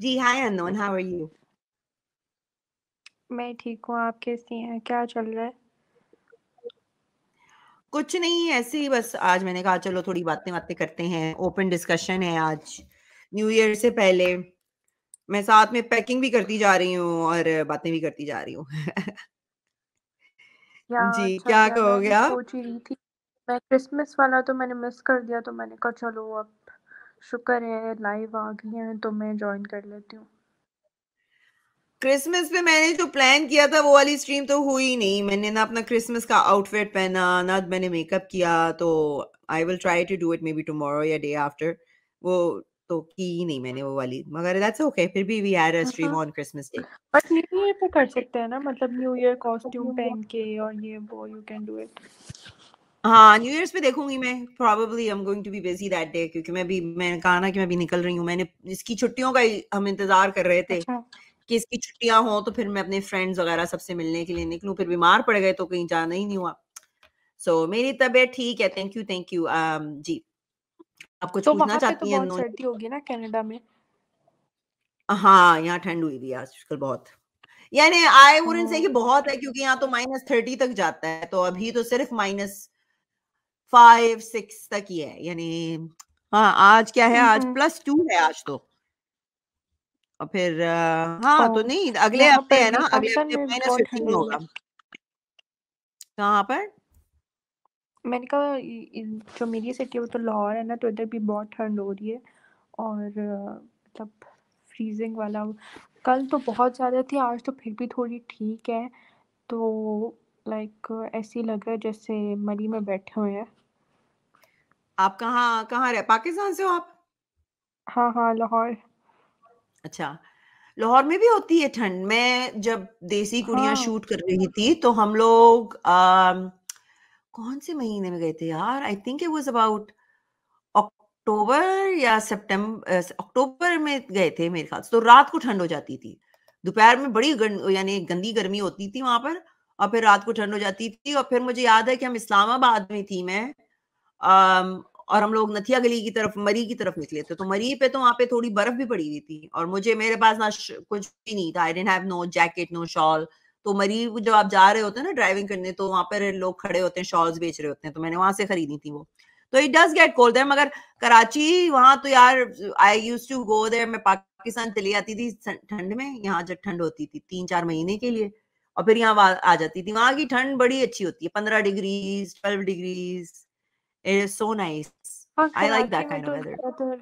Ji hi anon how are you मैं ठीक हूँ आप कैसी हैं क्या चल रहा है कुछ नहीं ऐसे ही बस आज मैंने कहा चलो थोड़ी बातें बातें करते हैं ओपन डिस्कशन है आज न्यू ईयर से पहले मैं साथ में पैकिंग भी करती जा रही हूँ और बातें भी करती जा रही हूँ जी क्या कहोगे आप सोच ही रही थी मैं क्रिसमस वाला तो मैंने मिस कर दिया तो मैंने कहा चलो अब शुक्र है लाइव आ गई हैं तो मैं ज्वाइन कर लेती हूँ क्रिसमस पे मैंने जो प्लान किया था वो वाली स्ट्रीम तो हुई नहीं मैंने ना अपना क्रिसमस का आउटफिट पहना ना मैंने मेकअप किया तो I will try to do it maybe tomorrow या डे आफ्टर वो तो की ही नहीं मैंने वो वाली मगर दैट्स ओके फिर भी we had a stream on Christmas day but new year पे कर सकते हैं ना मतलब न्यू ईयर कॉस्ट्यूम पहन के और ये वो यू कैन डू इट हाँ न्यू ईयर्स पे देखूंगी मैं I am going to be busy that day क्योंकि मैं भी मैंने कहा ना कि मैं भी निकल रही हूँ मैंने इसकी छुट्टियों का हम इंतजार कर रहे थे अच्छा। कि इसकी छुट्टियां तो फिर मैं अपने फ्रेंड्स वगैरह सबसे मिलने के लिए फिर बीमार पड़ गए तो कहीं जाना ही नहीं हुआ सो so, मेरी तबीयत ठीक है थैंक यू थैंक यू जी आप कुछ तो पूछना तो चाहती तो होगी ना कनाडा में हाँ यहाँ ठंड हुई भी आजकल बहुत यानी आई वुडन से कि बहुत है क्योंकि यहाँ तो माइनस थर्टी तक जाता है तो अभी तो सिर्फ माइनस फाइव सिक्स तक ही है यानी हाँ आज क्या है आज प्लस हम्म। टू है आज तो और फिर हाँ तो नहीं अगले हफ्ते है ना अगले हफ्ते माइनस फिफ्टीन होगा कहाँ पर मैंने कहा जो मेरी सिटी है वो तो लाहौर है ना तो इधर भी बहुत ठंड हो रही है और मतलब फ्रीजिंग वाला कल तो बहुत ज़्यादा थी आज तो फिर भी थोड़ी ठीक है तो लाइक ऐसी लग रहा है जैसे मरी में बैठे हुए हैं आप कहाँ कहाँ रह पाकिस्तान से हो आप हाँ हाँ लाहौर अच्छा लाहौर में भी होती है ठंड मैं जब देसी कुड़िया हाँ। शूट कर रही थी तो हम लोग आ, कौन से महीने में गए थे यार I think it was about October या सितंबर अक्टूबर में गए थे मेरे ख्याल से तो रात को ठंड हो जाती थी दोपहर में बड़ी यानी गंदी गर्मी होती थी वहां पर और फिर रात को ठंड हो जाती थी और फिर मुझे याद है कि हम इस्लामाबाद में थी मैं और हम लोग नथिया गली की तरफ मरी की तरफ निकले थे तो मरी पे तो वहां पे थोड़ी बर्फ भी पड़ी हुई थी और मुझे मेरे पास ना कुछ भी नहीं था I didn't have no jacket no shawl तो मरी जब आप जा रहे होते हैं ना ड्राइविंग करने तो वहां पर लोग खड़े होते हैं शॉल्स बेच रहे होते हैं तो मैंने वहां से खरीदी थी वो तो it does get cold there मगर कराची वहां तो यार I use to go there मैं पाकिस्तान चली जाती थी ठंड में यहाँ जब ठंड होती थी तीन चार महीने के लिए और फिर यहाँ आ जाती थी वहां की ठंड बड़ी अच्छी होती है पंद्रह degrees twelve degrees it is so nice I like that kind तो of weather.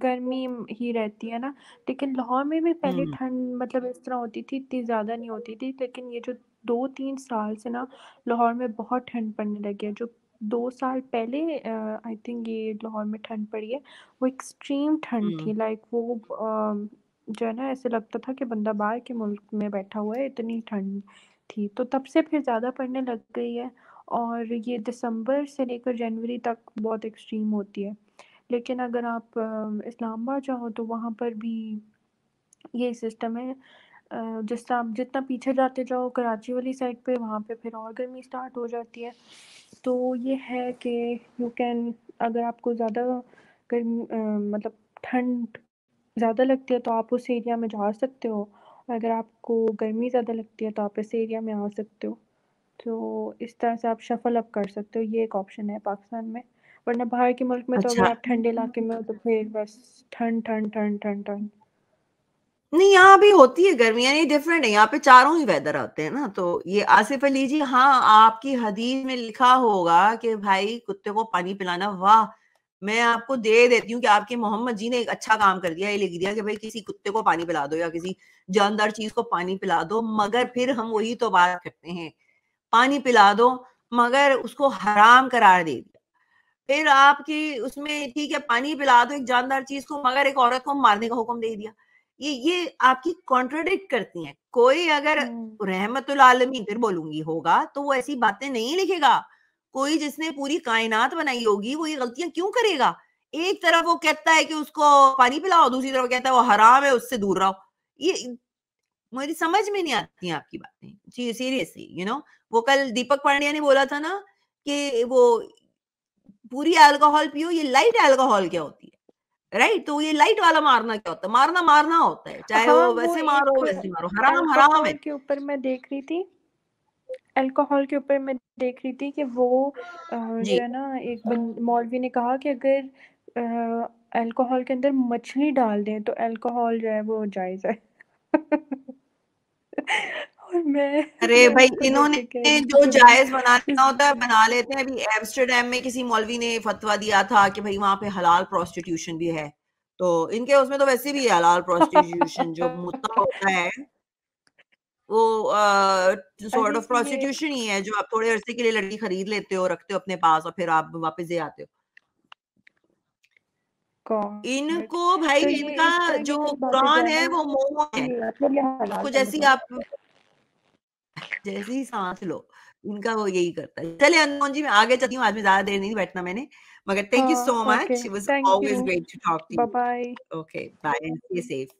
गर्मी ही रहती है ना लेकिन लाहौर में भी पहले हम्म। ठंड मतलब इस तरह होती थी इतनी ज़्यादा नहीं होती थी लेकिन ये जो दो तीन साल से ना लाहौर में बहुत ठंड पड़ने लगी है जो दो साल पहले आई थिंक ये लाहौर में ठंड पड़ी है वो एक्सट्रीम ठंड थी लाइक हम्म। वो जो है ना ऐसे लगता था कि बंदा बाहर के मुल्क में बैठा हुआ है इतनी ठंड थी तो तब से फिर ज़्यादा पड़ने लग गई है और ये दिसंबर से लेकर जनवरी तक बहुत एक्सट्रीम होती है लेकिन अगर आप इस्लामाबाद जाओ तो वहाँ पर भी ये सिस्टम है जिस तरह आप जितना पीछे जाते जाओ कराची वाली साइड पे वहाँ पे फिर और गर्मी स्टार्ट हो जाती है तो ये है कि यू कैन अगर आपको ज़्यादा गर्मी मतलब ठंड ज़्यादा लगती है तो आप उस एरिया में जा सकते हो अगर आपको गर्मी ज़्यादा लगती है तो आप इस एरिया में आ सकते हो तो इस तरह से आप शफल अप कर सकते हो ये एक ऑप्शन है पाकिस्तान में वरना बाहर के मुल्क में तो अच्छा। अगर आप ठंडे इलाके में हो तो फिर बस ठंड ठंड ठंड ठंड ठंड नहीं यहाँ भी होती है गर्मी यानी डिफरेंट है यहाँ पे चारों ही वेदर आते हैं ना तो ये आसिफ अली जी हाँ आपकी हदीस में लिखा होगा कि भाई कुत्ते को पानी पिलाना वाह मैं आपको दे देती हूँ कि आपके मोहम्मद जी ने एक अच्छा काम कर दिया ये लिख दिया कि भाई किसी कुत्ते को पानी पिला दो या किसी जानदार चीज को पानी पिला दो मगर फिर हम वही तो बात करते हैं पानी पिला दो मगर उसको हराम करार दे दिया फिर आपकी उसमें ठीक है पानी पिला दो एक जानदार चीज को मगर एक औरत को मारने का हुक्म दे दिया ये ये आपकी कॉन्ट्रोडिक्ट करती है कोई अगर हम्म। रहमत फिर बोलूंगी होगा तो वो ऐसी बातें नहीं लिखेगा कोई जिसने पूरी कायनात बनाई होगी वो ये गलतियां क्यों करेगा एक तरफ वो कहता है कि उसको पानी पिलाओ दूसरी तरफ कहता है वो हराम है उससे दूर रहो ये मुझे समझ में नहीं आती आपकी बातें सीरियसली यू नो वो कल दीपक पांड्या ने बोला था ना कि वो पूरी अल्कोहल पियो ये लाइट अल्कोहल क्या होती है राइट तो ये लाइट वाला मारना क्या होता है मारना मारना होता है चाहे हाँ, वो वैसे मारो वैसे मारो हराम हराम है के ऊपर मैं देख रही थी अल्कोहल के ऊपर मैं देख रही थी कि वो जो है ना एक मौलवी ने कहा कि अगर अल्कोहल के अंदर मछली डाल दें तो अल्कोहल जो है वो जायज है और मैं अरे भाई इन्होंने जो जायज बनाना होता है बना लेते हैं अभी एम्स्टरडेम में किसी मौलवी ने फतवा दिया था कि भाई वहां पे हलाल प्रोस्टिट्यूशन भी है तो इनके उसमें तो वैसे भी हलाल प्रोस्टिट्यूशन जो मुद्दा होता है वो सॉर्ट ऑफ प्रोस्टिट्यूशन ही है जो आप थोड़े अरसे के लिए लड़की खरीद लेते हो रखते हो अपने पास और फिर आप वापस दे आते हो इनको भाई तो इनका जो कुरान है वो मोह है उसको तो जैसी आप जैसी सांस लो इनका वो यही करता है चले अनमोन जी मैं आगे चलती हूँ आज में ज्यादा देर नहीं बैठना मैंने मगर thank you so much it was always great to talk to you bye okay bye stay safe